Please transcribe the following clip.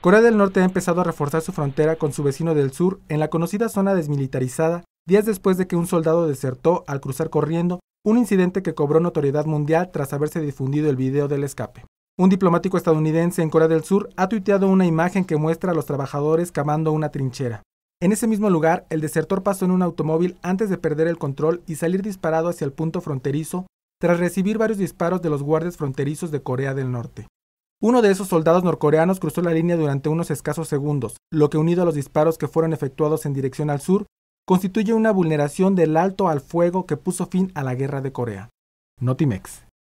Corea del Norte ha empezado a reforzar su frontera con su vecino del sur en la conocida zona desmilitarizada días después de que un soldado desertó al cruzar corriendo, un incidente que cobró notoriedad mundial tras haberse difundido el video del escape. Un diplomático estadounidense en Corea del Sur ha tuiteado una imagen que muestra a los trabajadores cavando una trinchera. En ese mismo lugar, el desertor pasó en un automóvil antes de perder el control y salir disparado hacia el punto fronterizo tras recibir varios disparos de los guardias fronterizos de Corea del Norte. Uno de esos soldados norcoreanos cruzó la línea durante unos escasos segundos, lo que unido a los disparos que fueron efectuados en dirección al sur, constituye una vulneración del alto al fuego que puso fin a la guerra de Corea. Notimex.